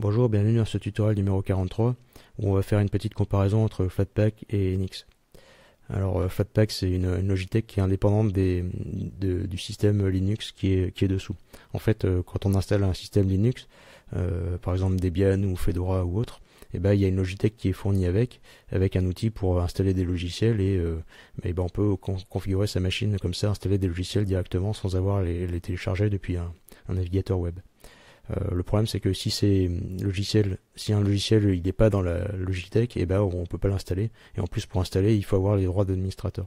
Bonjour, bienvenue dans ce tutoriel numéro 43 où on va faire une petite comparaison entre Flatpak et Enix. Alors euh, Flatpak c'est une, une, Logitech qui est indépendante des, du système Linux qui est, qui est dessous. En fait euh, quand on installe un système Linux, euh, par exemple Debian ou Fedora ou autre, eh ben, il y a une Logitech qui est fournie avec, avec un outil pour installer des logiciels et, eh ben, on peut configurer sa machine comme ça, installer des logiciels directement sans avoir les, les télécharger depuis un navigateur web. Euh, le problème c'est que si hum, si un logiciel il n'est pas dans la Logitech, on eh ben on peut pas l'installer. Et en plus pour installer, il faut avoir les droits d'administrateur.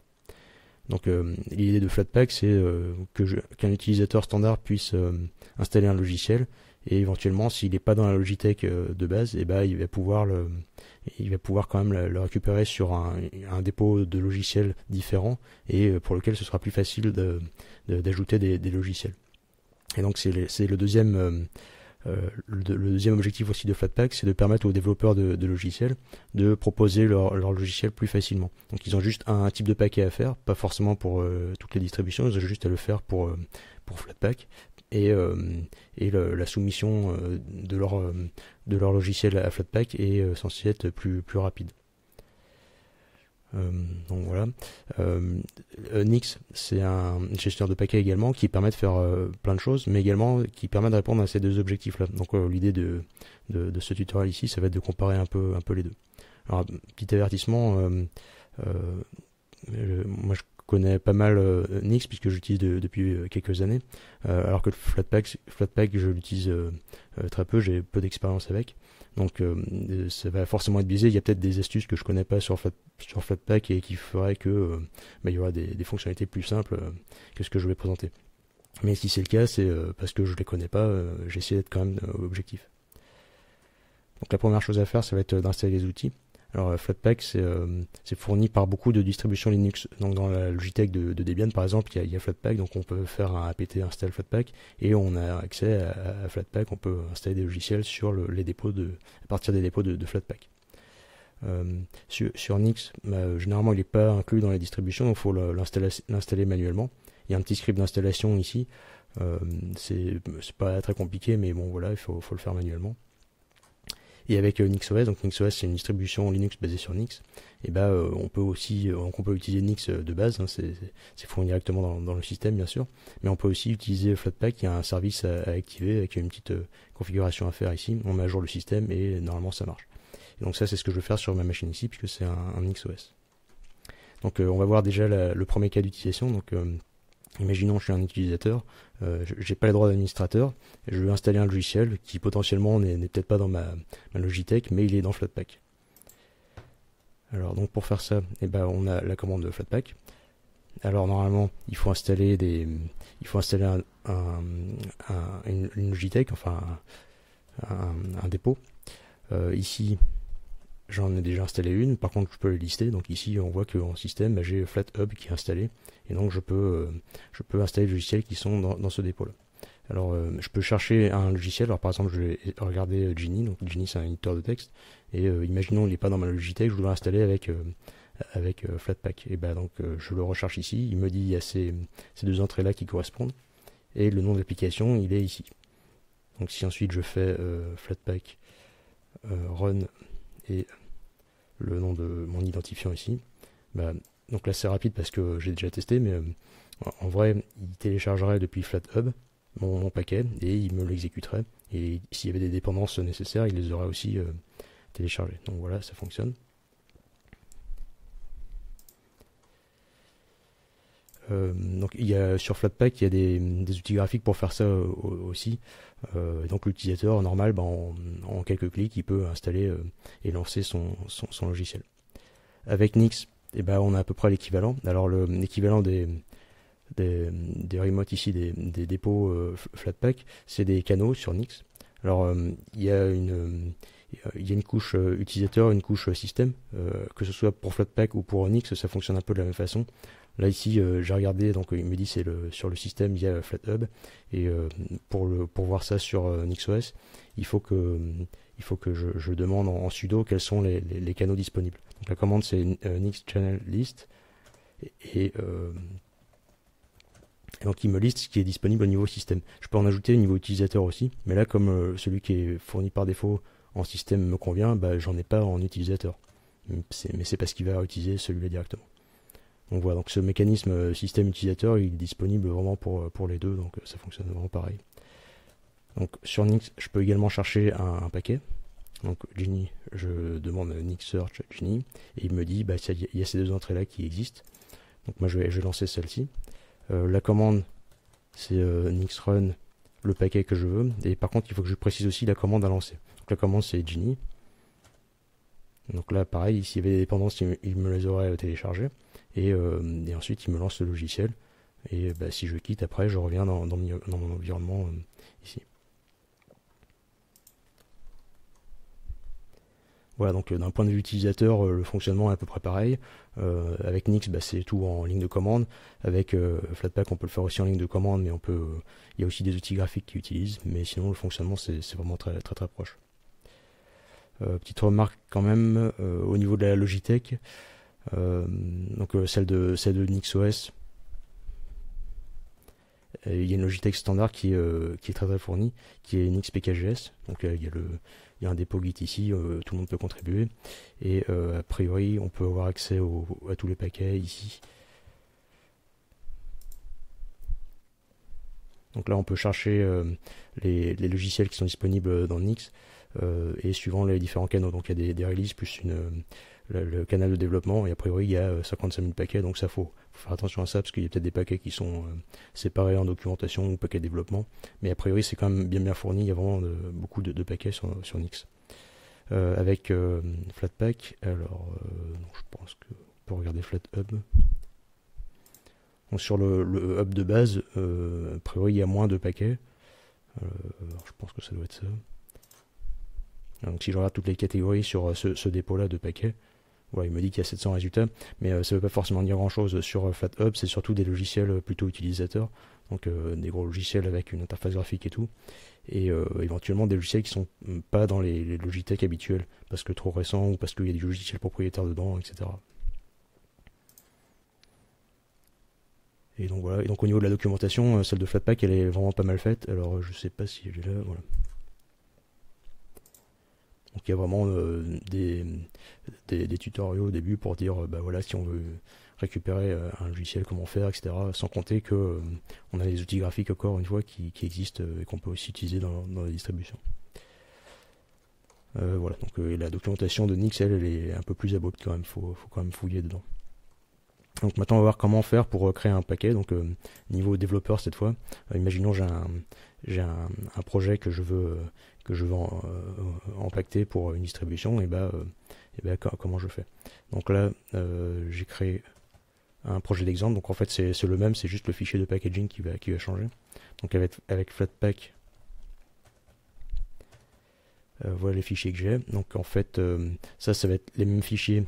Donc euh, l'idée de Flatpak c'est euh, que qu'un utilisateur standard puisse installer un logiciel et éventuellement s'il n'est pas dans la Logitech de base, eh ben il va pouvoir le, il va pouvoir quand même le, récupérer sur un, dépôt de logiciels différents et pour lequel ce sera plus facile d'ajouter des logiciels. Et donc c'est le, le, deuxième, euh, euh, le, deuxième objectif aussi de Flatpak, c'est de permettre aux développeurs de, logiciels de proposer leur, leur, logiciel plus facilement. Donc ils ont juste un, type de paquet à faire, pas forcément pour euh, toutes les distributions, ils ont juste à le faire pour, pour Flatpak, et, et la soumission de leur, de leur logiciel à Flatpak est censée être plus, plus rapide. Euh, donc voilà. Euh, euh, Nix, c'est un gestionnaire de paquets également qui permet de faire plein de choses, mais également qui permet de répondre à ces deux objectifs-là. Donc l'idée de, ce tutoriel ici, ça va être de comparer un peu, un peu les deux. Alors petit avertissement, moi je connais pas mal Nix puisque j'utilise depuis quelques années, alors que le Flatpak je l'utilise très peu, j'ai peu d'expérience avec. Donc euh, euh, ça va forcément être biaisé. Il y a peut-être des astuces que je connais pas sur, Flatpak et qui feraient que euh, bah, il y aura des, fonctionnalités plus simples que ce que je vais présenter. Mais si c'est le cas, c'est parce que je ne les connais pas. J'essaie d'être quand même objectif. Donc la première chose à faire, ça va être d'installer les outils. Alors euh, Flatpak, euh, c'est fourni par beaucoup de distributions Linux. Donc dans la Logitech de, Debian, par exemple, il y a, Flatpak, donc on peut faire un apt install Flatpak et on a accès à, Flatpak. On peut installer des logiciels sur les dépôts de, à partir des dépôts de, Flatpak. Euh, sur, Nix, bah, généralement il n'est pas inclus dans la distribution, donc il faut l'installer manuellement. Il y a un petit script d'installation ici. Euh, c'est pas très compliqué, mais bon voilà, il faut le faire manuellement. Et avec euh, NixOS, donc NixOS c'est une distribution Linux basée sur Nix, et bah, euh, on peut aussi euh, on peut utiliser Nix de base, hein, c'est fourni directement dans, le système bien sûr, mais on peut aussi utiliser Flatpak, qui a un service à, à, activer avec une petite configuration à faire ici, on met à jour le système et normalement ça marche. donc ça c'est ce que je vais faire sur ma machine ici puisque c'est un, NixOS. Donc on va voir déjà le premier cas d'utilisation. Donc Imaginons, je suis un utilisateur, euh, j'ai pas les droits d'administrateur, je veux installer un logiciel qui potentiellement n'est peut-être pas dans ma, Logitech, mais il est dans Flatpak. Alors donc pour faire ça, eh ben, on a la commande de Flatpak. Alors normalement, il faut installer des, il faut installer une, Logitech, enfin un, dépôt. Euh, ici, J'en ai déjà installé une, par contre je peux les lister, donc ici on voit qu'en système j'ai FlatHub qui est installé, et donc je peux, euh, je peux installer les logiciels qui sont dans, ce dépôt là. Alors euh, je peux chercher un logiciel, alors par exemple je vais regarder euh, Genie, donc Genie c'est un éditeur de texte, et imaginons il n'est pas dans ma Logitech, je voudrais installer avec, avec Flatpak. Et ben donc je le recherche ici, il me dit il y a ces, ces deux entrées là qui correspondent, et le nom de l'application il est ici. Donc si ensuite je fais Flatpak run et le nom de mon identifiant ici. Bah, donc là c'est rapide parce que j'ai déjà testé, mais euh, en vrai il téléchargerait depuis FlatHub mon, paquet et il me l'exécuterait. Et s'il y avait des dépendances nécessaires, il les aurait aussi euh, téléchargées. Donc voilà, ça fonctionne. Euh, donc il y a sur Flatpak il y a des, outils graphiques pour faire ça euh, aussi. Euh, donc l'utilisateur normal, bah, en, quelques clics, il peut installer et lancer son, logiciel. Avec Nix, eh ben, on a à peu près l'équivalent. Alors l'équivalent des, des, remotes ici, des, dépôts Flatpak, c'est des canaux sur Nix. Alors il y a une il y a une couche utilisateur, une couche système, que ce soit pour Flatpak ou pour Nix, ça fonctionne un peu de la même façon. Là ici, euh, j'ai regardé, donc il me dit c'est le sur le système via FlatHub et euh, pour voir ça sur euh, NixOS, il faut que je, demande en, sudo quels sont les, canaux disponibles. Donc la commande c'est Nix Channel List et, donc il me liste ce qui est disponible au niveau système. Je peux en ajouter au niveau utilisateur aussi, mais là comme celui qui est fourni par défaut en système me convient, bah, j'en ai pas en utilisateur. Mais c'est parce qu'il va utiliser celui-là directement. On voit donc ce mécanisme euh, système utilisateur, il est disponible vraiment pour, euh, pour les deux, donc euh, ça fonctionne vraiment pareil. Donc sur Nix, je peux également chercher un, paquet. Donc Gini, je demande Nix Search et il me dit, bah, il y, a ces deux entrées-là qui existent. Donc moi je vais, je lancer celle-ci. la commande, c'est Nix Run, le paquet que je veux. Et par contre, il faut que je précise aussi la commande à lancer. Donc la commande, c'est Gini, Donc là, pareil, s'il y avait des dépendances, il me les aurait téléchargées. Euh, et, ensuite il me lance le logiciel. Et bah, si je quitte après, je reviens dans, mon environnement euh, ici. Voilà, donc euh, d'un point de vue utilisateur, le fonctionnement est à peu près pareil. avec Nix, bah, c'est tout en ligne de commande. Avec Flatpak, on peut le faire aussi en ligne de commande, mais on peut. Il y a aussi des outils graphiques qui utilisent, mais sinon le fonctionnement c'est vraiment très très très proche. petite remarque quand même au niveau de la Logitech, euh, donc euh, celle de celle de NixOS. il y a une Logitech standard qui, euh, qui est très très fournie, qui est NixPKGS. Donc il y a le il y a un dépôt Git ici, tout le monde peut contribuer. Et a priori, on peut avoir accès à tous les paquets ici. Donc là, on peut chercher les, les, logiciels qui sont disponibles dans Nix et suivant les différents canaux. Donc il y a des, des releases plus une, le, canal de développement et a priori il y a 55 euh, 000 paquets donc ça faut, faire attention à ça parce qu'il y a peut-être des paquets qui sont euh, séparés en documentation ou paquets de développement mais a priori c'est quand même bien bien fourni il y a vraiment beaucoup de, paquets sur, sur Nix euh, avec Flatpak alors je pense que on peut regarder FlatHub donc sur le, hub de base, a priori, il y a moins de paquets. je pense que ça doit être ça. Donc si je regarde toutes les catégories sur ce dépôt-là de paquets, il me dit qu'il y a 700 résultats, mais euh, ça ne veut pas forcément dire grand-chose. Sur euh, FlatHub, c'est surtout des logiciels euh, plutôt utilisateurs, donc des gros logiciels avec une interface graphique et tout, et éventuellement des logiciels qui ne sont mm, pas dans les, logitech habituels, parce que trop récents ou parce qu'il y a des logiciels propriétaires dedans, etc. Et donc voilà. Et donc au niveau de la documentation, celle de Flatpak, elle est vraiment pas mal faite. Alors je ne sais pas si elle est là. Voilà. Donc il y a vraiment euh, des, des, tutoriels au début pour dire euh, bah, voilà si on veut récupérer euh, un logiciel comment faire etc sans compter que on a les outils graphiques encore une fois qui, qui existent et qu'on peut aussi utiliser dans, la distribution. voilà donc la documentation de Nix elle, est un peu plus abrupte quand même faut faut quand même fouiller dedans. Donc maintenant on va voir comment faire pour créer un paquet donc niveau développeur cette fois imaginons j'ai un j'ai un, projet que je veux que je veux euh, pour une distribution, et bah, euh, et bah, comment je fais. Donc là, euh, j'ai créé un projet d'exemple. Donc en fait, c'est le même, c'est juste le fichier de packaging qui va, qui va changer. Donc avec, avec Flatpak, voilà les fichiers que j'ai. Donc en fait, ça, ça va être les mêmes fichiers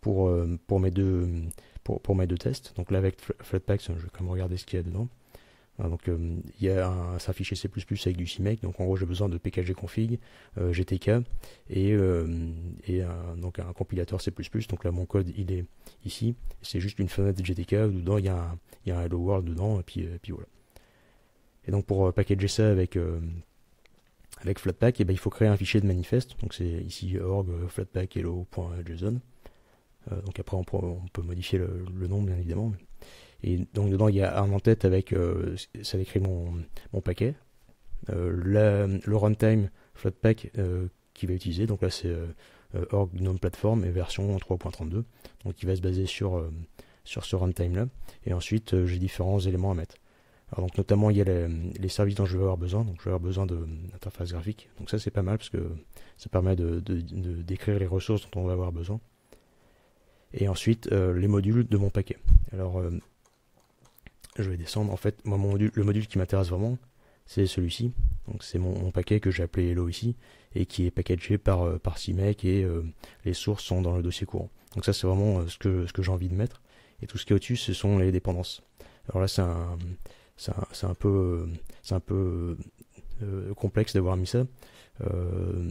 pour, pour, mes, deux, pour, pour, mes deux tests. Donc là, avec Flatpak, je vais quand même regarder ce qu'il y a dedans. Hein, donc euh, il y a un, fichier C++ avec du CMake, donc en gros j'ai besoin de pkg config, euh, gtk et, euh, et un, donc un compilateur C++. Donc là mon code il est ici, c'est juste une fenêtre gtk où dedans il y a un, hello world dedans et puis, voilà. Et donc pour packager ça avec avec Flatpak, eh ben, il faut créer un fichier de manifeste. Donc c'est ici org flatpak hello.json. donc après on peut, modifier le, nom bien évidemment. Et donc dedans, il y a un en-tête avec, euh, ça décrit mon, mon paquet, euh, le runtime Flatpak euh, qui va utiliser. Donc là, c'est Org GNOME Platform et version 3.32. Donc il va se baser sur, sur ce runtime là. Et ensuite, j'ai différents éléments à mettre. Alors donc notamment il y a les, services dont je vais avoir besoin, donc je vais avoir besoin d'interface graphique. Donc ça c'est pas mal parce que ça permet de, décrire les ressources dont on va avoir besoin. Et ensuite les modules de mon paquet. Alors je vais descendre. En fait, moi, mon le module qui m'intéresse vraiment, c'est celui-ci. Donc c'est mon, paquet que j'ai appelé Hello ici et qui est packagé par euh, par CMake et euh, les sources sont dans le dossier courant. Donc ça c'est vraiment euh, ce que ce que j'ai envie de mettre et tout ce qui est au-dessus ce sont les dépendances. Alors là c'est un c'est un, un, peu c'est un peu complexe d'avoir mis ça,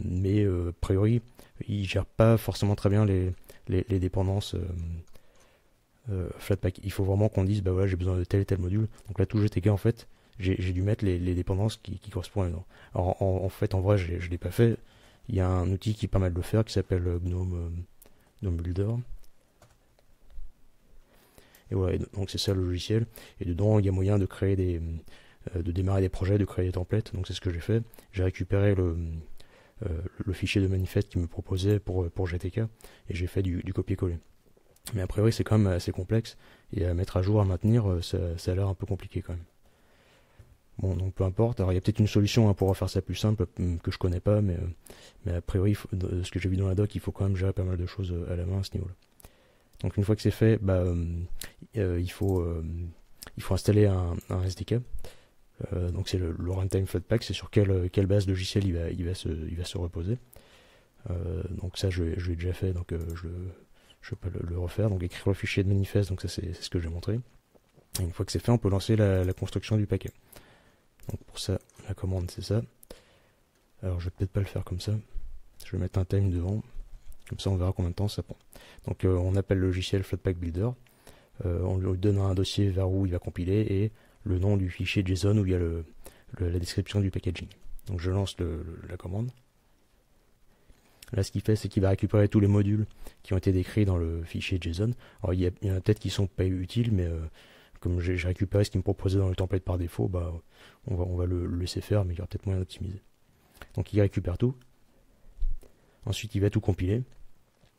mais a priori il gère pas forcément très bien les, les dépendances euh, Flatpak. Il faut vraiment qu'on dise, bah voilà, j'ai besoin de tel et tel module. Donc là, tout GTK, en fait, j'ai dû mettre les, dépendances qui, correspondent Alors, en, fait, en vrai, je ne l'ai pas fait. Il y a un outil qui permet de le faire qui s'appelle euh, GNOME, euh, GNOME Builder. Et voilà, donc c'est ça le logiciel. Et dedans, il y a moyen de créer des, de démarrer des projets, de créer des templates. Donc c'est ce que j'ai fait. J'ai récupéré le, le fichier de manifeste qui me proposait pour, pour GTK et j'ai fait du, du copier-coller. Mais a priori, c'est quand même assez complexe. Et à euh, mettre à jour, à maintenir, euh, ça, a l'air un peu compliqué quand même. Bon, donc peu importe. Alors, il y a peut-être une solution hein, pour faire ça plus simple que je connais pas, mais, euh, mais a priori, ce que j'ai vu dans la doc, il faut quand même gérer pas mal de choses à la main à ce niveau-là. Donc, une fois que c'est fait, bah, il, faut, il faut installer un, SDK. donc, c'est le, Runtime flatpack, c'est sur quelle, quelle base logicielle il va, il va, se, il va se reposer. donc, ça, je, je l'ai déjà fait, donc je, je ne vais pas le, refaire, donc écrire le fichier de manifeste, donc ça c'est ce que j'ai montré. une fois que c'est fait, on peut lancer la, construction du paquet. Donc pour ça, la commande c'est ça. Alors je vais peut-être pas le faire comme ça. Je vais mettre un time devant. Comme ça on verra combien de temps ça prend. Donc euh, on appelle le logiciel Flatpak Builder. Euh, on lui donne un dossier vers où il va compiler et le nom du fichier JSON où il y a la description du packaging. Donc je lance la commande. Là, ce qu'il fait, c'est qu'il va récupérer tous les modules qui ont été décrits dans le fichier JSON. Alors, il y, a, en a peut-être qui sont pas utiles, mais euh, comme j'ai récupéré ce qu'il me proposait dans le template par défaut, bah, on va, on va le, laisser faire, mais il y aura peut-être moyen d'optimiser. Donc, il récupère tout. Ensuite, il va tout compiler.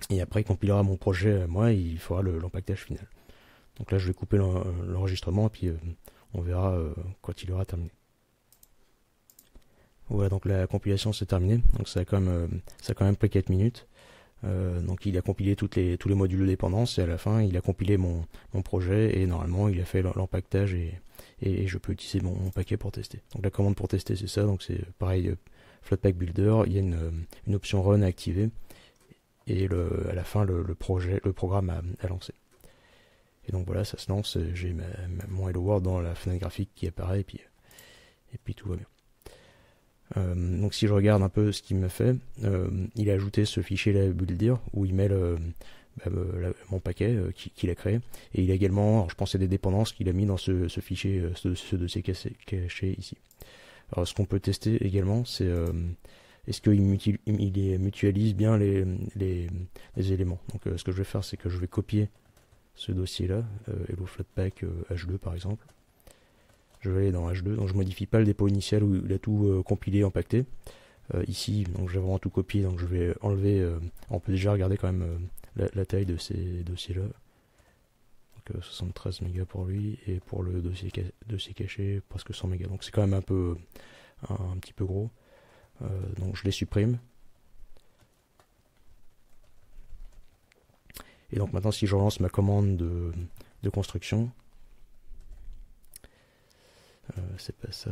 Et après, il compilera mon projet, moi, et il fera l'empaquetage final. Donc là, je vais couper l'enregistrement, et puis euh, on verra euh, quand il aura terminé. Voilà, donc la compilation s'est terminée. Donc ça a quand même, euh, pris 4 minutes. Euh, donc il a compilé tous les modules de dépendance et à la fin il a compilé mon, projet et normalement il a fait l'empaquetage et, je peux utiliser mon, paquet pour tester. Donc la commande pour tester c'est ça, donc c'est pareil euh, Flatpak Builder, il y a une, option run à activer et à la fin le, projet, le programme a lancé Et donc voilà ça se lance, j'ai mon Hello World dans la fenêtre graphique qui apparaît puis, et puis tout va bien. Euh, donc si je regarde un peu ce qu'il me fait, euh, il a ajouté ce fichier là buildir où il met bah, euh, mon paquet qu'il a créé et il a également, je pense des dépendances qu'il a mis dans ce, fichier, ce, dossier caché, ici. Alors ce qu'on peut tester également c'est est-ce qu'il mutualise bien les, éléments. Donc ce que je vais faire, c'est que je vais copier ce dossier-là, euh, Hello Flatpak H2 par exemple je vais aller dans H2, donc je modifie pas le dépôt initial où il a tout euh, compilé, empaqueté. Euh, ici, donc j'ai vraiment tout copié, donc je vais enlever, euh, on peut déjà regarder quand même la, taille de ces dossiers-là. Donc 73 mégas pour lui, et pour le dossier, dossier caché, presque 100 mégas, donc c'est quand même un peu, un, petit peu gros. donc je les supprime. Et donc maintenant, si je relance ma commande de construction, euh, c'est pas ça.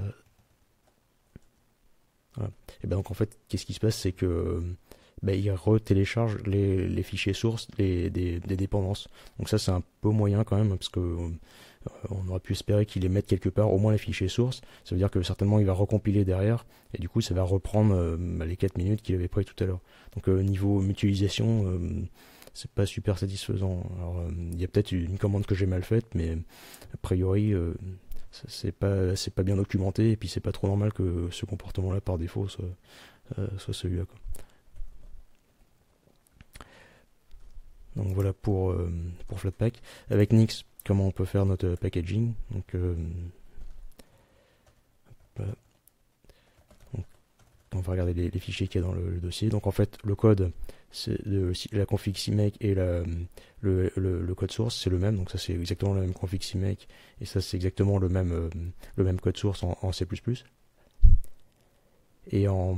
Voilà. Et ben donc en fait, qu'est-ce qui se passe, c'est que ben, il retélécharge les, les fichiers sources les, des, dépendances. Donc ça c'est un peu moyen quand même parce que euh, on aurait pu espérer qu'il les mette quelque part, au moins les fichiers sources. Ça veut dire que certainement il va recompiler derrière et du coup ça va reprendre euh, ben, les 4 minutes qu'il avait pris tout à l'heure. Donc niveau mutualisation, c'est pas super satisfaisant. Alors il y a peut-être une commande que j'ai mal faite, mais a priori c'est pas c'est pas bien documenté et puis c'est pas trop normal que ce comportement là par défaut soit, euh, soit celui-là donc voilà pour euh, pour Flatpak avec Nix comment on peut faire notre packaging donc euh, on va regarder les, fichiers qu'il y a dans le, dossier. Donc en fait, le code, la config CMake et le, code source, c'est le même. Donc ça, c'est exactement le même config CMake et ça, c'est exactement le même, euh, le même code source en, C++. Et, en,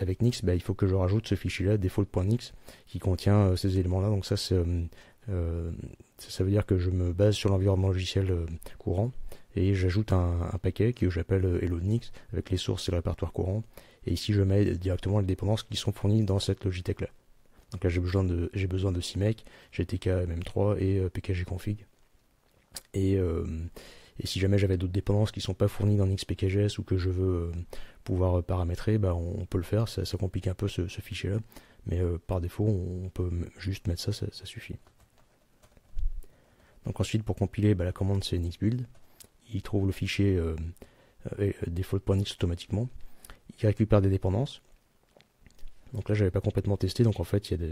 avec Nix, bah, il faut que je rajoute ce fichier-là, default.nix, qui contient euh, ces éléments-là. Donc ça, c'est, euh, ça, ça veut dire que je me base sur l'environnement logiciel courant et j'ajoute un, paquet que j'appelle euh, Hello Nix avec les sources et le répertoire courant et ici je mets directement les dépendances qui sont fournies dans cette Logitech là. Donc là j'ai besoin de j'ai besoin de CMake, GTK MM3 et euh, PKG config. Euh, et, si jamais j'avais d'autres dépendances qui sont pas fournies dans XPKGS ou que je veux pouvoir paramétrer, bah on, peut le faire, ça, ça complique un peu ce, fichier là, mais par défaut on peut juste mettre ça, ça, suffit. Donc ensuite pour compiler bah, la commande c'est Nixbuild build il trouve le fichier euh, euh, euh default.nix automatiquement, il récupère des dépendances. Donc là, j'avais pas complètement testé, donc en fait, il y a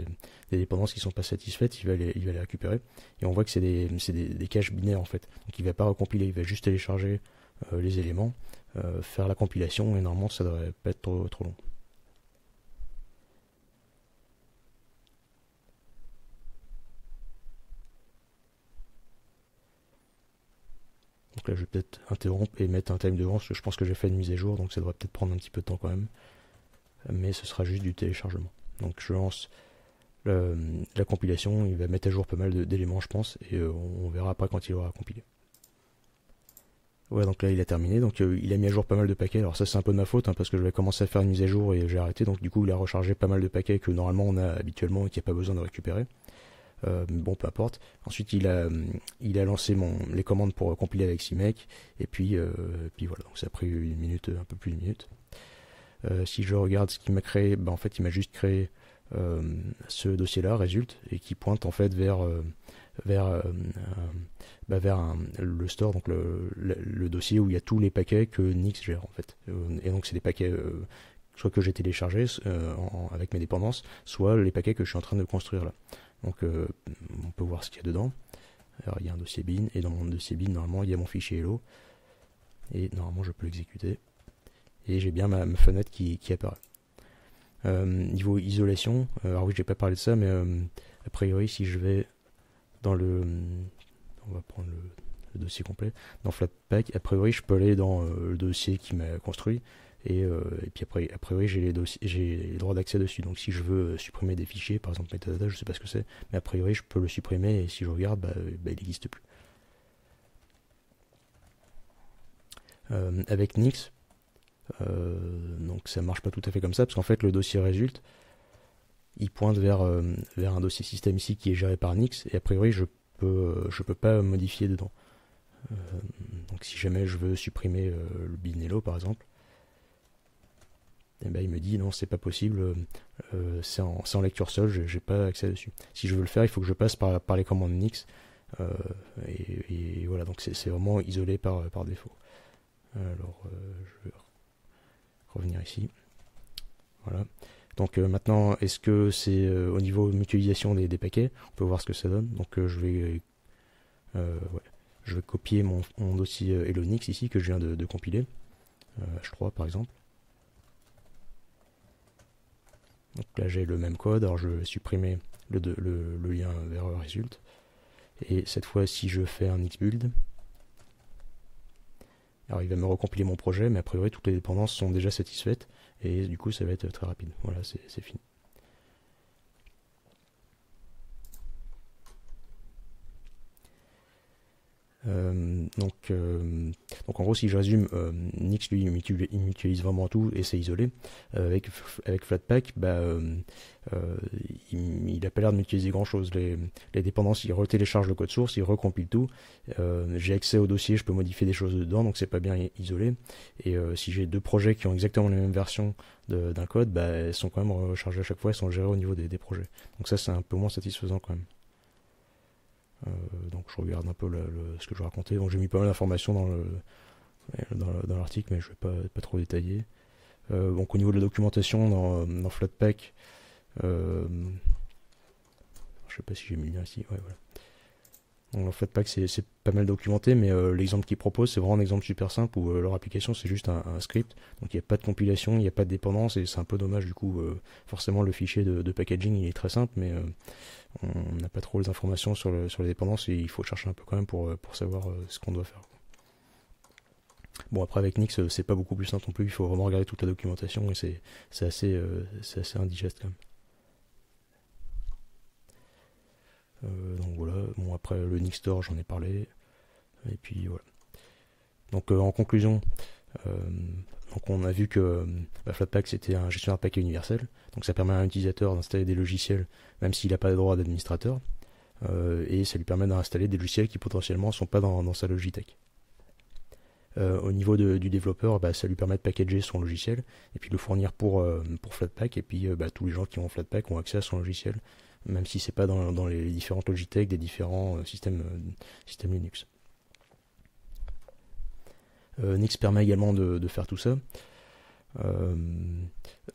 des, dépendances qui sont pas satisfaites, il va les, récupérer, et on voit que c'est des, caches binaires en fait. Donc il va pas recompiler, il va juste télécharger euh, les éléments, faire la compilation, et normalement, ça devrait pas être trop long. Donc là, je vais peut-être interrompre et mettre un time devant, parce que je pense que j'ai fait une mise à jour, donc ça devrait peut-être prendre un petit peu de temps quand même. Mais ce sera juste du téléchargement. Donc je lance la compilation, il va mettre à jour pas mal d'éléments, je pense, et euh, on verra après quand il aura compilé. Ouais, donc là il a terminé, donc euh, il a mis à jour pas mal de paquets. Alors ça c'est un peu de ma faute hein, parce que je vais commencer à faire une mise à jour et j'ai arrêté, donc du coup il a rechargé pas mal de paquets que normalement on a habituellement et qu'il n'y a pas besoin de récupérer. Euh, bon, peu importe. Ensuite, il a, euh, lancé les commandes pour compiler avec CMake. Et puis, euh, puis voilà, donc ça a pris une minute, un peu plus d'une minute. si je regarde ce qu'il m'a créé, ben, en fait, il m'a juste créé ce dossier-là, résulte, et qui pointe en fait vers, vers, ben, vers le store, donc le, dossier où il y a tous les paquets que Nix gère en fait. Et donc, c'est des paquets soit que j'ai téléchargé avec mes dépendances, soit les paquets que je suis en train de construire là. Donc euh, on peut voir ce qu'il y a dedans. Alors il y a un dossier bin et dans mon dossier bin normalement il y a mon fichier hello. Et normalement je peux l'exécuter. Et j'ai bien ma, fenêtre qui, apparaît. Euh, niveau isolation, euh, alors oui j'ai pas parlé de ça mais a priori si je vais dans le... On va prendre le, le dossier complet. Dans Flatpak, a priori je peux aller dans le dossier qui m'a construit euh, et, puis après, a priori, j'ai les, les, droits d'accès dessus. Donc si je veux euh, supprimer des fichiers, par exemple Metadata, je sais pas ce que c'est, mais a priori, je peux le supprimer et si je regarde, bah, euh, bah, il n'existe plus. avec Nix. donc ça marche pas tout à fait comme ça, parce qu'en fait le dossier résulte, il pointe vers, vers un dossier système ici qui est géré par Nix, et a priori je peux, je peux pas modifier dedans. donc si jamais je veux supprimer le Binello par exemple, et eh ben, il me dit non, c'est pas possible, euh, euh, c'est en, lecture seule, j'ai pas accès dessus. Si je veux le faire, il faut que je passe par, par les commandes Nix. Euh, et, voilà, donc c'est vraiment isolé par, par défaut. Alors, je vais revenir ici. Voilà. Donc maintenant, est-ce que c'est au niveau mutualisation des, des paquets On peut voir ce que ça donne. Donc je vais je vais copier mon, dossier dossier Elonix ici que je viens de, de compiler, H3 par exemple. Donc là j'ai le même code, alors je vais supprimer le, lien vers le résultat, Et cette fois si je fais un xbuild, alors il va me recompiler mon projet, mais a priori toutes les dépendances sont déjà satisfaites, et du coup ça va être très rapide. Voilà, c'est fini. Euh, donc, euh, donc en gros, si je résume, euh, Nix lui il mutualise vraiment tout et c'est isolé. avec Flatpak, bah, il, a pas l'air de mutualiser grand chose. Les, dépendances, il retélécharge le code source, il recompile tout. j'ai accès au dossier, je peux modifier des choses dedans, donc c'est pas bien isolé. Et si j'ai deux projets qui ont exactement la même version d'un code, bah, elles sont quand même rechargées à chaque fois, elles sont gérées au niveau des projets. Donc ça, c'est un peu moins satisfaisant quand même. Euh, donc je regarde un peu ce que je racontais. Donc j'ai mis pas mal d'informations dans l'article, mais je vais pas, pas trop détailler. Euh, donc au niveau de la documentation dans, dans Flatpak, euh, je sais pas si j'ai mis le lien ici, voilà en fait, pas que c'est pas mal documenté, mais euh, l'exemple qu'ils proposent, c'est vraiment un exemple super simple où euh, leur application, c'est juste un, script. Donc, il n'y a pas de compilation, il n'y a pas de dépendance, et c'est un peu dommage, du coup. Euh, forcément, le fichier de, packaging, il est très simple, mais on n'a pas trop les informations sur, les dépendances, et il faut chercher un peu quand même pour, pour savoir ce qu'on doit faire. Bon, après, avec Nix, c'est pas beaucoup plus simple non plus, il faut vraiment regarder toute la documentation, et c'est assez, assez indigeste quand même. Après, le Nick Store, j'en ai parlé. Et puis voilà. Donc euh, en conclusion, euh, donc on a vu que euh, Flatpak c'était un gestionnaire de paquets universel, donc ça permet à un utilisateur d'installer des logiciels même s'il n'a pas le droit d'administrateur, et ça lui permet d'installer des logiciels qui potentiellement ne sont pas dans, sa Logitech. au niveau du développeur, bah, ça lui permet de packager son logiciel et puis le fournir pour, Flatpak, et puis bah, tous les gens qui ont Flatpak ont accès à son logiciel même si c'est pas dans, les différentes Logitech des différents euh, systèmes, euh, systèmes Linux. Euh, Nix permet également de, faire tout ça.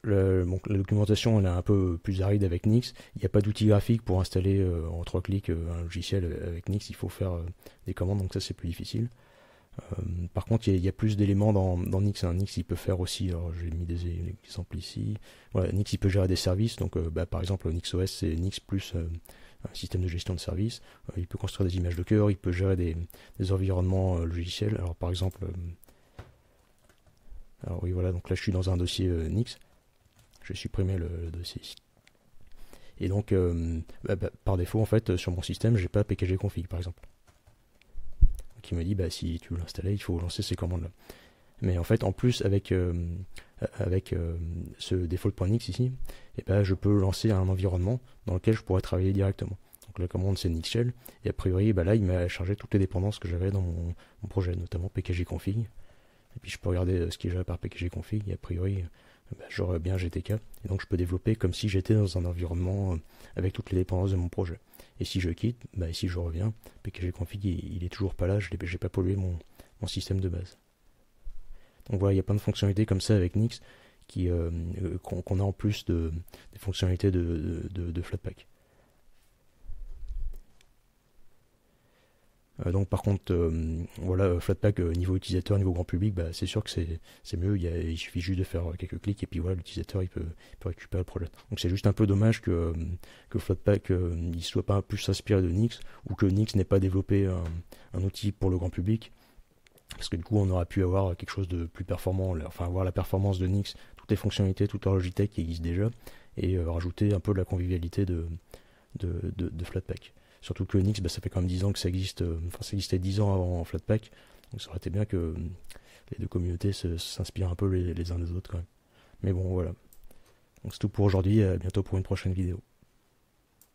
la documentation elle est un peu plus aride avec Nix. Il n'y a pas d'outil graphique pour installer en trois clics un logiciel avec Nix. Il faut faire des commandes, donc ça c'est plus difficile. Euh, par contre, il y, a plus d'éléments dans, Nix. Hein. Nix, il peut faire aussi, j'ai mis des exemples ici. Voilà, Nix, il peut gérer des services. Donc, euh, bah, par exemple, NixOS, c'est Nix plus euh, un système de gestion de services il peut construire des images de cœur, il peut gérer des, environnements logiciels. Alors, par exemple, alors oui, voilà, donc là, je suis dans un dossier Nix. Je vais supprimer le, dossier ici. Et donc, bah, bah, par défaut, en fait, sur mon système, j'ai pas pkg config, par exemple qui me dit bah si tu veux l'installer, il faut lancer ces commandes-là. Mais en fait, en plus avec euh, avec euh, ce default.nix ici, et eh ben, je peux lancer un environnement dans lequel je pourrais travailler directement. Donc la commande c'est nixshell et a priori bah là il m'a chargé toutes les dépendances que j'avais dans mon, projet, notamment pkgconfig. Et puis je peux regarder euh, ce qui est déjà par pkgconfig et a priori bah, j'aurais bien GTK et donc je peux développer comme si j'étais dans un environnement avec toutes les dépendances de mon projet. Et si je quitte, bah, si je reviens, PKG config, il, est toujours pas là, je n'ai pas pollué mon, système de base. Donc voilà, il y a plein de fonctionnalités comme ça avec Nix euh, euh, qu'on a en plus de, des fonctionnalités de, de, de Flatpak. Euh, donc par contre, euh, voilà, Flatpak euh, niveau utilisateur, niveau grand public, bah, c'est sûr que c'est mieux. Il, suffit juste de faire quelques clics et puis voilà, l'utilisateur il peut, récupérer le projet. Donc c'est juste un peu dommage que, que Flatpak ne soit pas plus inspiré de Nix ou que Nix n'ait pas développé un, outil pour le grand public. Parce que du coup, on aurait pu avoir quelque chose de plus performant, enfin avoir la performance de Nix, toutes les fonctionnalités, toute la logitech qui existe déjà, et rajouter un peu de la convivialité de, de Flatpak. Surtout que Nix, bah, ça fait quand même 10 ans que ça existe, euh, enfin ça existait 10 ans avant Flatpak, donc ça aurait été bien que euh, les deux communautés s'inspirent un peu les, les uns des autres quand même. Mais bon, voilà. Donc c'est tout pour aujourd'hui, à bientôt pour une prochaine vidéo.